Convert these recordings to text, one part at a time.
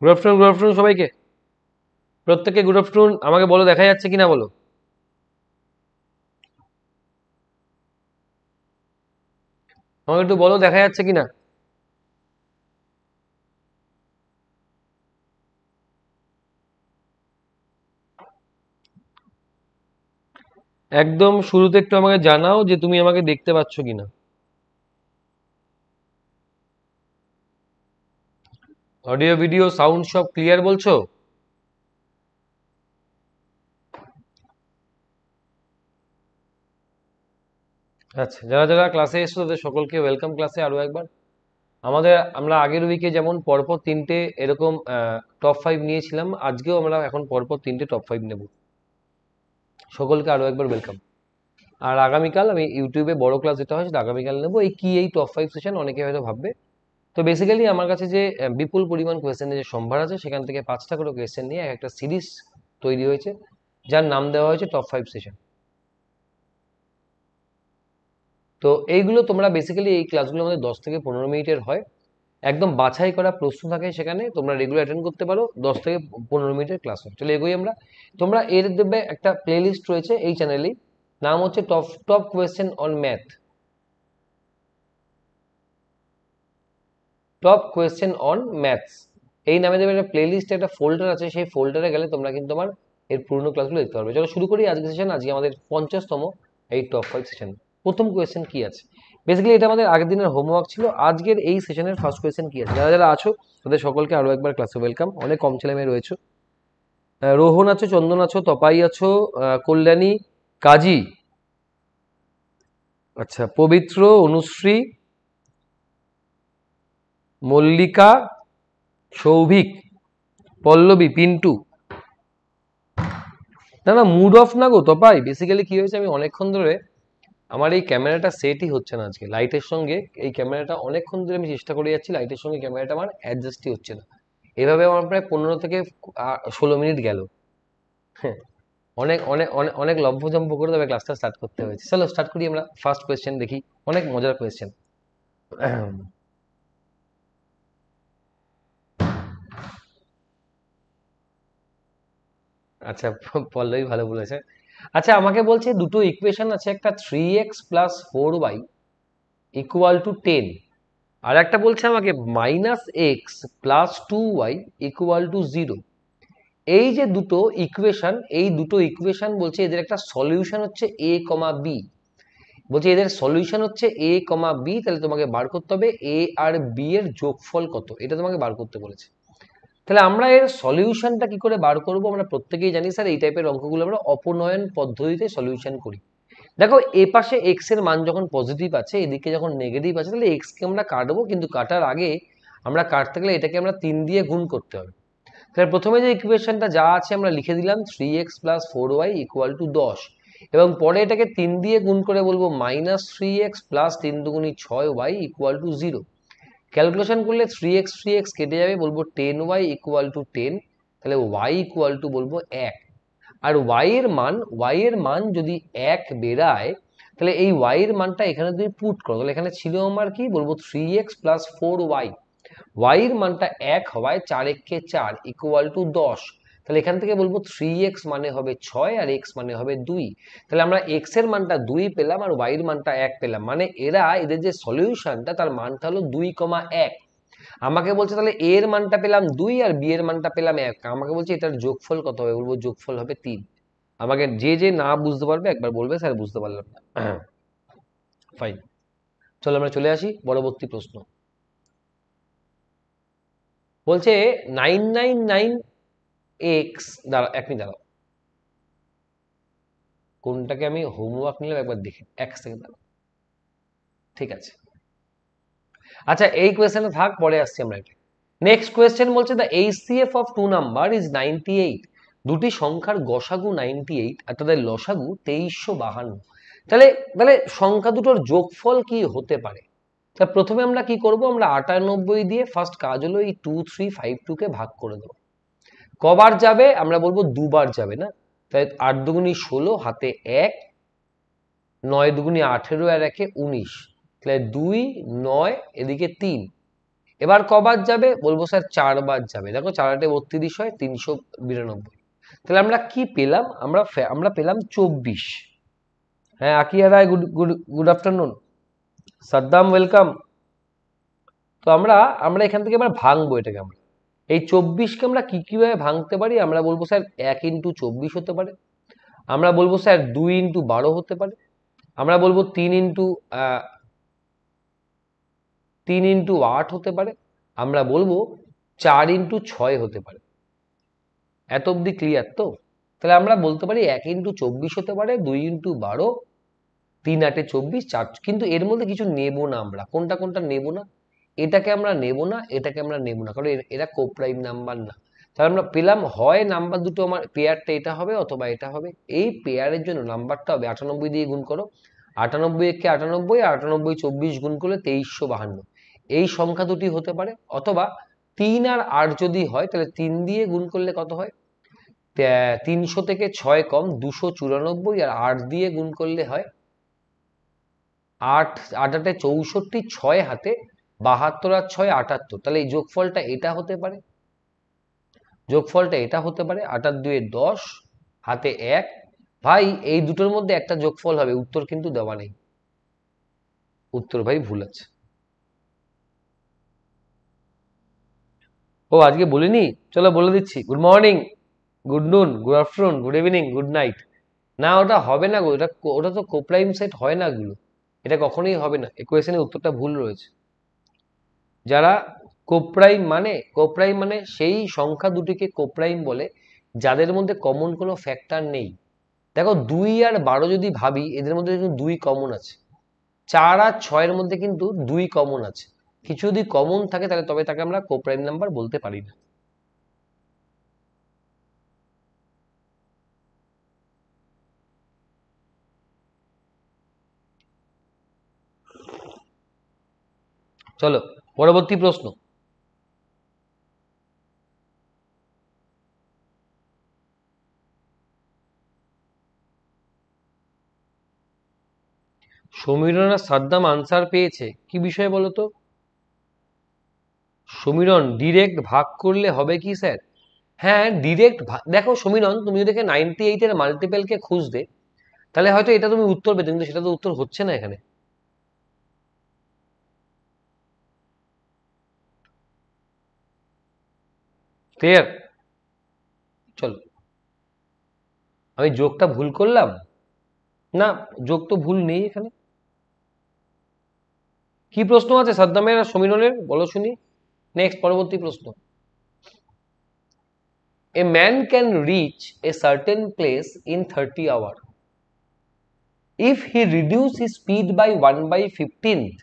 Good afternoon good afternoon সবাইকে প্রত্যেককে good afternoon আমাকে বলো দেখা যাচ্ছে কিনা বলো আমাকে একটু বলো দেখা যাচ্ছে কিনা একদম শুরুতে একটু আমাকে জানাও যে তুমি আমাকে দেখতে পাচ্ছ কিনা অডিও ভিডিও সাউন্ড সব ক্লিয়ার বলছো আচ্ছা যারা যারা ক্লাসে এসছো তাদের সকলকে ওয়েলকাম ক্লাসে আরও একবার আমাদের আমরা আগের উইকে যেমন পরপর তিনটে এরকম টপ ফাইভ নিয়েছিলাম আজকেও আমরা এখন পরপর তিনটে টপ ফাইভ নেব সকলকে আরও একবার ওয়েলকাম আর আগামীকাল আমি ইউটিউবে বড় ক্লাস যেটা হয় সেটা আগামীকাল নেবো এই কি এই টপ ফাইভ সেশন অনেকে হয়তো ভাববে তো বেসিক্যালি আমার কাছে যে বিপুল পরিমাণ কোয়েশ্চেন যে সম্ভার আছে সেখান থেকে পাঁচটা করে কোয়েশ্চেন নিয়ে একটা সিরিজ তৈরি হয়েছে যার নাম দেওয়া হয়েছে টপ ফাইভ সেশন তো এইগুলো তোমরা বেসিক্যালি এই ক্লাসগুলো আমাদের দশ থেকে পনেরো মিনিটের হয় একদম বাছাই করা প্রশ্ন থাকে সেখানে তোমরা রেগুলার অ্যাটেন্ড করতে পারো দশ থেকে পনেরো মিনিটের ক্লাস হয় চলে এগোই আমরা তোমরা এর দেবে একটা প্লেলিস্ট রয়েছে এই চ্যানেলেই নাম হচ্ছে top top question on math top question on maths এই নামে দেবে একটা প্লেলিস্ট একটা ফোল্ডার আছে সেই ফোল্ডারে গেলে তোমরা কিন্তু আমার এর পুরনো ক্লাসগুলো দেখতে পারবে চলো শুরু করি আজকে সেশন আজকে আমাদের পঞ্চাশতম এই টপ ফাইভ সেশন প্রথম কোয়েশ্চেন কি আছে বেসিক্যালি এটা আমাদের আগের দিনের হোমওয়ার্ক ছিল আজকের এই সেশনের ফার্স্ট কোয়েশ্চেন কি আছে যারা যারা আছো তাদের সকলকে আরও একবার ক্লাসে ওয়েলকাম অনেক কম ছেলে মেয়ে রয়েছে রোহন আছো চন্দন আছো তপাই আছো কল্যাণী কাজী আচ্ছা পবিত্র অনুশ্রী মল্লিকা সৌভিক পল্লবী পিন্টু না না মুড অফ না গো তপাই বেসিক্যালি কি হয়েছে আমি অনেকক্ষণ ধরে আমার এই ক্যামেরাটা সেটই হচ্ছে না আজকে লাইটের সঙ্গে এই ক্যামেরাটা অনেকক্ষণ ধরে আমি চেষ্টা করে যাচ্ছি লাইটের সঙ্গে ক্যামেরাটা আমার অ্যাডজাস্টই হচ্ছে না এভাবে আমার প্রায় পনেরো থেকে ষোলো মিনিট গেল হ্যাঁ অনেক অনেক অনেক অনেক লম্ফজম্প করে তবে ক্লাসটা স্টার্ট করতে হয়েছে চলো স্টার্ট করি আমরা ফার্স্ট কোয়েশ্চেন দেখি অনেক মজার কোয়েশ্চেন আচ্ছা পল্লবী ভালো বলেছে আচ্ছা আমাকে বলছে দুটো ইকুয়েশন আছে একটা three x plus four y equal to ten আর একটা বলছে আমাকে minus x plus two y equal to zero এই যে দুটো ইকুয়েশন এই দুটো ইকুয়েশন বলছে এদের একটা সলিউশন হচ্ছে এ কমা বি বলছে এদের সলিউশন হচ্ছে এ কমা বি তাহলে তোমাকে বার করতে হবে এ আর বি এর যোগফল কত এটা তোমাকে বার করতে বলেছে তাহলে আমরা এর সলিউশনটা কি করে বার করব আমরা প্রত্যেকেই জানি স্যার এই টাইপের অঙ্কগুলো আমরা অপনয়ন পদ্ধতিতে সলিউশন করি দেখো এ পাশে এক্স এর মান যখন পজিটিভ আছে এদিকে যখন নেগেটিভ আছে তাহলে এক্সকে আমরা কাটবো কিন্তু কাটার আগে আমরা কাটতে গেলে এটাকে আমরা তিন দিয়ে গুণ করতে হবে তাহলে প্রথমে যে ইকুয়েশনটা যা আছে আমরা লিখে দিলাম three x plus four y equal to দশ এবং পরে এটাকে তিন দিয়ে গুণ করে বলবো মাইনাস থ্রি এক্স প্লাস তিন দুগুণি ছয় y equal to zero calculation করলে থ্রি এক্স থ্রি এক্স কেটে যাবে বলবো ten y equal to ten তাহলে ওয়াই ইকুয়াল টু বলবো এক আর ওয়াইয়ের মান ওয়াইয়ের মান যদি এক বেড়ায় তাহলে এই ওয়াইয়ের মানটা এখানে তুমি পুট করো তাহলে এখানে ছিল আমার কি বলবো three x plus four y y এর মানটা এক হওয়ায় চার এককে চার ইকুয়াল টু দশ তাহলে এখান থেকে বলবো থ্রি এক্স মানে হবে ছয় আর এক্স মানে হবে দুই তাহলে আমরা এক্স এর মানটা দুই পেলাম আর ওয়াইয়ের মানটা এক পেলাম মানে এরা এদের যে সলিউশনটা তার মানটা হলো দুই কমা এক আমাকে বলছে তাহলে এর মানটা পেলাম দুই আর বি এর মানটা পেলাম এক আমাকে বলছে এটার যোগফল কত হবে বলবো যোগফল হবে তিন আমাকে যে যে না বুঝতে পারবে একবার বলবে স্যার বুঝতে পারলাম না ফাইন চলো আমরা চলে আসি পরবর্তী প্রশ্ন বলছে নাইন নাইন নাইন এক্স দাঁড়া এক মিনিট দাঁড়াও কোনটাকে আমি হোমওয়ার্ক নিলাম একবার দেখি এক্স থেকে দাঁড়াও ঠিক আছে আচ্ছা এই কোয়েশ্চেনে থাক পরে আসছি আমরা এটা নেক্সট কোয়েশ্চেন বলছে the HCF of two number is ninety eight দুটি সংখ্যার গসাগু নাইনটি এইট আর তাদের লসাগু তেইশশো বাহান্ন তাহলে তাহলে সংখ্যা দুটোর যোগফল কি হতে পারে তা প্রথমে আমরা কি করব আমরা আটানব্বই দিয়ে ফার্স্ট কাজ হলো এই টু থ্রি ফাইভ টুকে ভাগ করে দেবো কবার যাবে আমরা বলবো দুবার যাবে না তাই আট দুগুনি ষোলো হাতে এক নয় দুগুনি আঠেরো আর একে উনিশ তাহলে দুই নয় এদিকে তিন এবার কবার যাবে বলবো স্যার চারবার যাবে দেখো চার আটে বত্রিশ হয় তিনশো বিরানব্বই তাহলে আমরা কি পেলাম আমরা আমরা পেলাম চব্বিশ হ্যাঁ Akiya Roy good good good afternoon Saddam welcome তো আমরা আমরা এখান থেকে এবার ভাঙবো এটাকে আমরা এই চব্বিশকে আমরা কী কীভাবে ভাঙতে পারি আমরা বলবো স্যার এক ইন্টু চব্বিশ হতে পারে আমরা বলবো স্যার দুই ইন্টু বারো হতে পারে আমরা বলবো তিন ইন্টু তিন ইন্টু আট হতে পারে আমরা বলবো চার ইন্টু ছয় হতে পারে এত অবধি ক্লিয়ার তো তাহলে আমরা বলতে পারি এক ইন্টু চব্বিশ হতে পারে দুই ইন্টু বারো তিন আটে চব্বিশ চার কিন্তু এর মধ্যে কিছু নেব না আমরা কোনটা কোনটা নেব না এটাকে আমরা নেব না এটাকে আমরা নেব না কারণ এরা কোপ্রাইম নাম্বার না তাহলে আমরা পেলাম হয় নাম্বার দুটো আমার পেয়ারটা এটা হবে অথবা এটা হবে এই পেয়ারের জন্য নাম্বারটা হবে আটানব্বই দিয়ে গুণ করো আটানব্বই একে আটানব্বই আর আটানব্বই চব্বিশ গুণ করলে তেইশশো বাহান্ন এই সংখ্যা দুটি হতে পারে অথবা তিন আর আট যদি হয় তাহলে তিন দিয়ে গুণ করলে কত হয় তিনশো থেকে ছয় কম দুশো চুরানব্বই আর আট দিয়ে গুণ করলে হয় আট আট আটে চৌষট্টি ছয় হাতে বাহাত্তর আর ছয় আটাত্তর তাহলে এই যোগফলটা এটা হতে পারে যোগফলটা এটা হতে পারে আটার দুয়ে দশ হাতে এক ভাই এই দুটোর মধ্যে একটা যোগফল হবে উত্তর কিন্তু দেওয়া নেই উত্তর ভাই ভুল আছে ও আজকে বলিনি চলো বলে দিচ্ছি good morning good noon good afternoon good evening good night না ওটা হবে না গো ওটা ওটা তো কোপ্লাইম সেট হয় না গুলো এটা কখনোই হবে না এই কোয়েশনের উত্তরটা ভুল রয়েছে যারা কোপ্রাইম মানে কোপ্রাইম মানে সেই সংখ্যা দুটিকে কোপ্রাইম বলে যাদের মধ্যে কমন কোনো ফ্যাক্টর নেই দেখো দুই আর বারো যদি ভাবি এদের মধ্যে কিন্তু দুই কমন আছে চার আর ছয়ের মধ্যে কিন্তু দুই কমন আছে কিছু যদি কমন থাকে তাহলে তবে তাকে আমরা কোপ্রাইম নাম্বার বলতে পারি না চলো পরবর্তী প্রশ্ন সমীরনা সাদ্দাম আনসার পেয়েছে কি বিষয়ে বলতো সমীরন ডিরেক্ট ভাগ করলে হবে কি স্যার হ্যাঁ ডিরেক্ট দেখো সমীরন তুমি যদি নাইনটি এইটের মাল্টিপেলকে খুঁজতে তাহলে হয়তো এটা তুমি উত্তর পেতে কিন্তু সেটা তো উত্তর হচ্ছে না এখানে ক্লিয়ার চলো আমি যোগটা ভুল করলাম না যোগ তো ভুল নেই এখানে কি প্রশ্ন আছে সাদ্দামের আর সমীরনের বলো শুনি নেক্সট পরবর্তী প্রশ্ন a man can reach a certain place in thirty hour if he reduce he speed by one by fifteenth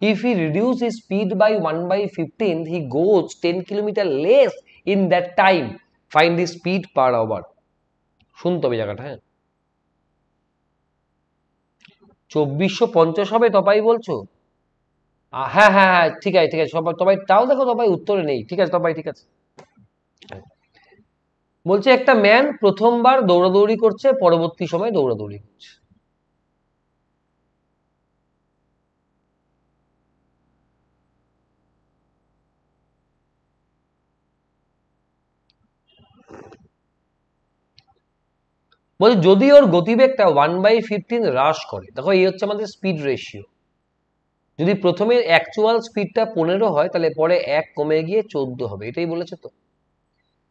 If he reduce his speed by 1 by 15, he goes 10 kilometer less in that time. Find the speed per hour. শুনতে হবে জায়গাটা হ্যাঁ চব্বিশশো পঞ্চাশ হবে তবাই বলছো হ্যাঁ হ্যাঁ হ্যাঁ ঠিক আছে ঠিক আছে সবাই তবাই তাও দেখো তবাই উত্তরে নেই ঠিক আছে তবাই ঠিক আছে বলছে একটা ম্যান প্রথমবার দৌড়াদৌড়ি করছে পরবর্তী সময় দৌড়াদৌড়ি করছে বলছে যদি ওর গতিবেগটা ওয়ান বাই ফিফটিন হ্রাস করে দেখো এই হচ্ছে আমাদের স্পিড রেশিও যদি প্রথমে অ্যাকচুয়াল স্পিডটা পনেরো হয় তাহলে পরে এক কমে গিয়ে চোদ্দ হবে এটাই বলেছে তো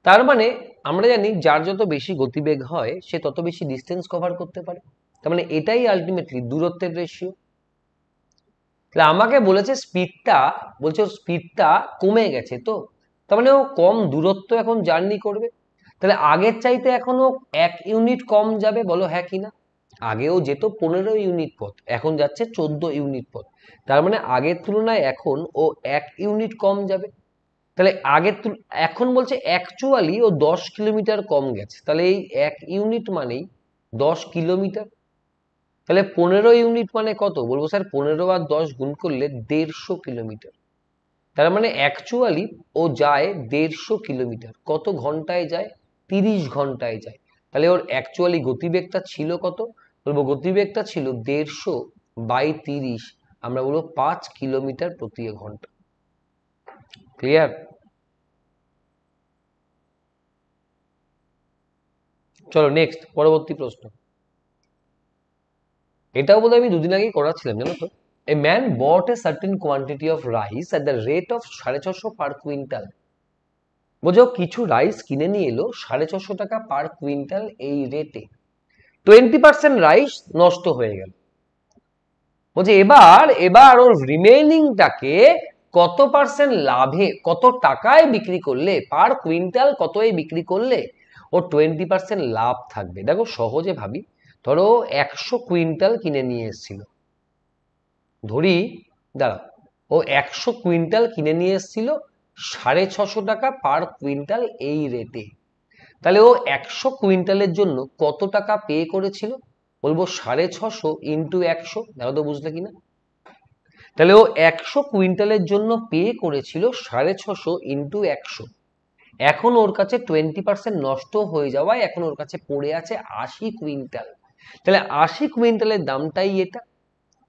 তার মানে আমরা জানি যার যত বেশি গতিবেগ হয় সে তত বেশি ডিস্টেন্স কভার করতে পারে তার মানে এটাই আলটিমেটলি দূরত্বের রেশিও তাহলে আমাকে বলেছে স্পিডটা বলছে ওর স্পিডটা কমে গেছে তো তার মানে ও কম দূরত্ব এখন জার্নি করবে তাহলে আগের চাইতে এখনও এক ইউনিট কম যাবে বলো হ্যাঁ কি না আগেও যেত পনেরো ইউনিট পথ এখন যাচ্ছে চোদ্দ ইউনিট পথ তার মানে আগের তুলনায় এখন ও এক ইউনিট কম যাবে তাহলে আগের তুল এখন বলছে অ্যাকচুয়ালি ও দশ কিলোমিটার কম গেছে তাহলে এই এক ইউনিট মানেই দশ কিলোমিটার তাহলে পনেরো ইউনিট মানে কত বলবো স্যার পনেরো আর দশ গুণ করলে দেড়শো কিলোমিটার তার মানে অ্যাকচুয়ালি ও যায় দেড়শো কিলোমিটার কত ঘন্টায় যায় তিরিশ ঘন্টায় যায় তাহলে ওর অ্যাকচুয়ালি গতিবেগটা ছিল কত বলবো গতিবেগটা ছিল দেড়শো বাই তিরিশ আমরা বলবো পাঁচ কিলোমিটার প্রতি ঘন্টা ক্লিয়ার চলো নেক্সট পরবর্তী প্রশ্ন এটাও বোধহয় আমি দুদিন আগেই করাচ্ছিলাম জানো তো a man bought a certain quantity of rice at the rate of সাড়ে ছশো পার কুইন্টাল বোঝাও কিছু রাইস কিনে নিয়ে এলো সাড়ে ছশো টাকা পার কুইন্টাল এই রেটে টোয়েন্টি পার্সেন্ট রাইস নষ্ট হয়ে গেল বলছে এবার এবার ওর রিমেনিংটাকে কত পার্সেন্ট লাভে কত টাকায় বিক্রি করলে পার কুইন্টাল কতই বিক্রি করলে ওর টোয়েন্টি পার্সেন্ট লাভ থাকবে দেখো সহজে ভাবি ধরো একশো কুইন্টাল কিনে নিয়ে এসেছিল ধরি দাঁড়াও ও একশো কুইন্টাল কিনে নিয়ে এসেছিল সাড়ে ছশো টাকা পার কুইন্টাল এই রেটে তাহলে ও একশো কুইন্টালের জন্য কত টাকা পে করেছিল বলবো সাড়ে ছশো ইন্টু একশো দেখো তো বুঝলে কিনা তাহলে ও একশো কুইন্টালের জন্য পে করেছিল সাড়ে ছশো ইন্টু একশো এখন ওর কাছে টোয়েন্টি পার্সেন্ট নষ্ট হয়ে যাওয়ায় এখন ওর কাছে পড়ে আছে আশি কুইন্টাল তাহলে আশি কুইন্টালের দামটাই এটা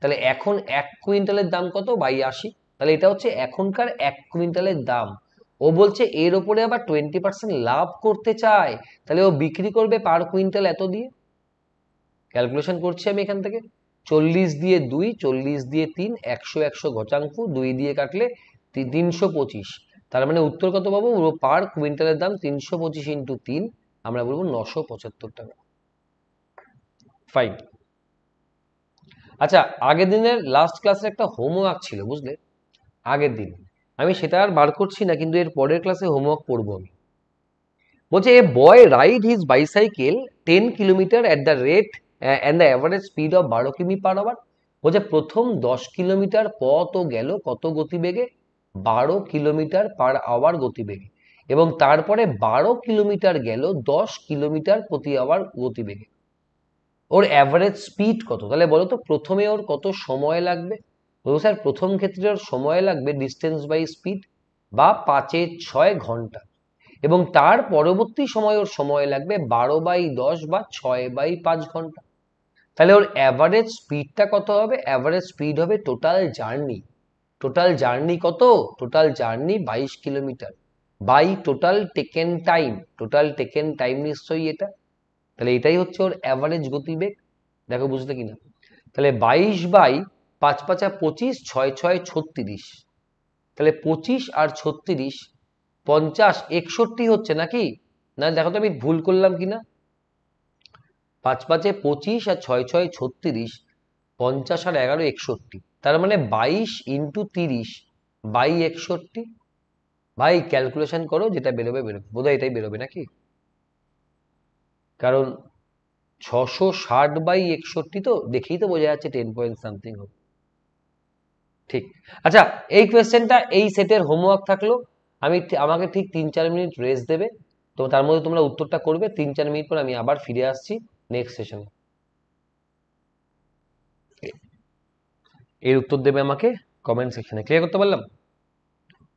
তাহলে এখন এক কুইন্টালের দাম কত বাই আশি তাহলে এটা হচ্ছে এখনকার এক কুইন্টালের দাম ও বলছে এর ওপরে আবার টোয়েন্টি পার্সেন্ট লাভ করতে চায় তাহলে ও বিক্রি করবে পার কুইন্টাল এত দিয়ে ক্যালকুলেশন করছি আমি এখান থেকে চল্লিশ দিয়ে দুই চল্লিশ দিয়ে তিন একশো একশো ঘচাঙ্কু দুই দিয়ে কাটলে তিনশো পঁচিশ তার মানে উত্তর কত পাবো পার কুইন্টালের দাম তিনশো পঁচিশ ইন্টু তিন আমরা বলবো নশো পঁচাত্তর টাকা ফাইন আচ্ছা আগের দিনের লাস্ট ক্লাসের একটা হোমওয়ার্ক ছিল বুঝলে আগের দিন আমি সেটা আর বার করছি না কিন্তু এর পরের ক্লাসে হোমওয়ার্ক করবো আমি বলছে a boy ride his bicycle ten kilometer at the rate and the average speed of বারো কিমি পার আওয়ার বলছে প্রথম দশ কিলোমিটার পথ ও গেল কত গতিবেগে বারো কিলোমিটার পার আওয়ার গতিবেগে এবং তারপরে বারো কিলোমিটার গেল দশ কিলোমিটার প্রতি আওয়ার গতিবেগে ওর অ্যাভারেজ স্পিড কত তাহলে বলো তো প্রথমে ওর কত সময় লাগবে বলবো স্যার প্রথম ক্ষেত্রে ওর সময় লাগবে ডিস্টেন্স বাই স্পিড বা পাঁচে ছয় ঘন্টা এবং তার পরবর্তী সময় ওর সময় লাগবে বারো বাই দশ বা ছয় বাই পাঁচ ঘন্টা তাহলে ওর অ্যাভারেজ স্পিডটা কত হবে অ্যাভারেজ স্পিড হবে টোটাল জার্নি টোটাল জার্নি কত টোটাল জার্নি বাইশ kilometer by total taken time total taken time নিশ্চয়ই এটা তাহলে এটাই হচ্ছে ওর অ্যাভারেজ গতিবেগ দেখো বুঝতে কিনা তাহলে বাইশ বাই পাঁচ পাঁচা পঁচিশ ছয় ছয় ছত্রিশ তাহলে পঁচিশ আর ছত্রিশ পঞ্চাশ একষট্টি হচ্ছে নাকি না দেখো তো আমি ভুল করলাম কি না পাঁচ পাঁচে পঁচিশ আর ছয় ছয় ছত্রিশ পঞ্চাশ আর এগারো একষট্টি তার মানে বাইশ ইন্টু তিরিশ বাই একষট্টি ভাই ক্যালকুলেশন করো যেটা বেরোবে বেরোবে বোধহয় এটাই বেরোবে নাকি কারণ ছশো ষাট বাই একষট্টি তো দেখেই তো বোঝা যাচ্ছে টেন পয়েন্ট সামথিং হবে ঠিক আচ্ছা এই কোয়েশ্চেনটা এই সেটের হোমওয়ার্ক থাকলো আমি আমাকে ঠিক তিন চার মিনিট রেস্ট দেবে তো তার মধ্যে তোমরা উত্তরটা করবে তিন চার মিনিট পর আমি আবার ফিরে আসছি নেক্সট সেশনে এর উত্তর দেবে আমাকে কমেন্ট সেকশনে ক্লিয়ার করতে পারলাম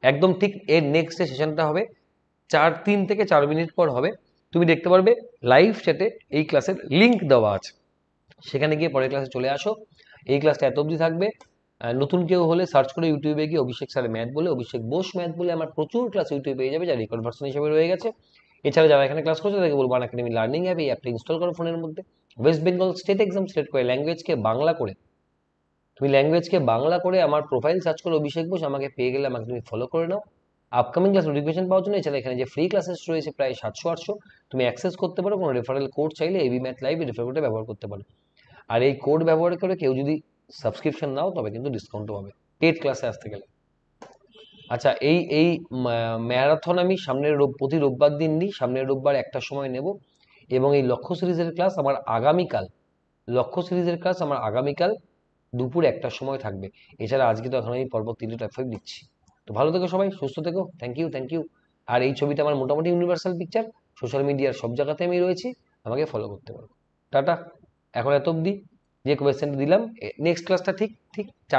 একদম ঠিক এর নেক্সট সেশনটা হবে চার তিন থেকে চার মিনিট পর হবে তুমি দেখতে পারবে লাইভ চ্যাটে এই ক্লাসের লিঙ্ক দেওয়া আছে সেখানে গিয়ে পরের ক্লাসে চলে আসো এই ক্লাসটা এত অবধি থাকবে নতুন কেউ হলে সার্চ করে ইউটিউবে গিয়ে অভিষেক স্যার ম্যাথ বলে অভিষেক বোস ম্যাথ বলে আমার প্রচুর ক্লাস ইউটিউবে পেয়ে যাবে যা রেকর্ড ভার্সন হিসেবে রয়ে গেছে এছাড়া যারা এখানে ক্লাস করছে তাকে বলবো একাডেমি লার্নিং অ্যাপ এই অ্যাপটা ইনস্টল করো ফোনের মধ্যে West Bengal state exam select করে ল্যাঙ্গুয়েজকে বাংলা করে তুমি ল্যাঙ্গুয়েজকে বাংলা করে আমার প্রোফাইল সার্চ করে অভিষেক বোস আমাকে পেয়ে গেলে আমাকে তুমি ফলো করে নাও আপকামিং ক্লাস নোটিফিকেশন পাওয়ার জন্য এছাড়া এখানে যে ফ্রি ক্লাসেস রয়েছে প্রায় সাতশো আটশো তুমি অ্যাক্সেস করতে পারো কোনো রেফারেল কোড চাইলে এবি ম্যাথ লাইভ রেফারেল কোডটা ব্যবহার করতে পারো আর এই কোড ব্যবহার করে কেউ যদি সাবস্ক্রিপশন নাও তবে কিন্তু ডিসকাউন্টও পাবে পেড ক্লাসে আসতে গেলে আচ্ছা এই এই ম্যারাথন আমি সামনের প্রতি রোববার দিন নিই সামনের রোববার একটা সময় নেব এবং এই লক্ষ্য সিরিজের ক্লাস আমার আগামীকাল লক্ষ্য সিরিজের ক্লাস আমার আগামীকাল দুপুর একটা সময় থাকবে এছাড়া আজকে তো এখন আমি পর্ব তিনটে টাইফাইভ দিচ্ছি তো ভালো থেকো সবাই সুস্থ থেকো থ্যাংক ইউ থ্যাংক ইউ আর এই ছবিতে আমার মোটামুটি ইউনিভার্সাল পিকচার সোশ্যাল মিডিয়ার সব জায়গাতে আমি রয়েছি আমাকে ফলো করতে পারো টাটা এখন এত অব্দি যে কোয়েশ্চেনটা দিলাম নেক্সট ক্লাসটা ঠিক ঠিক চার